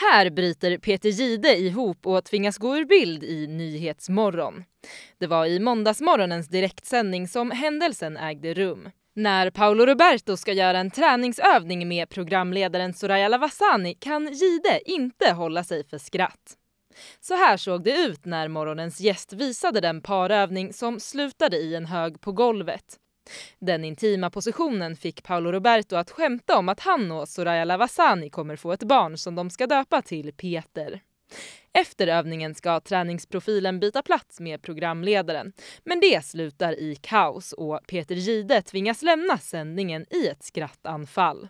Här bryter Peter Gide ihop och tvingas gå ur bild i Nyhetsmorgon. Det var i måndagsmorgonens direktsändning som händelsen ägde rum. När Paolo Roberto ska göra en träningsövning med programledaren Soraya Lavasani kan Gide inte hålla sig för skratt. Så här såg det ut när morgonens gäst visade den parövning som slutade i en hög på golvet. Den intima positionen fick Paolo Roberto att skämta om att han och Soraya Lavasani kommer få ett barn som de ska döpa till Peter. Efter övningen ska träningsprofilen byta plats med programledaren. Men det slutar i kaos och Peter Gide tvingas lämna sändningen i ett skrattanfall.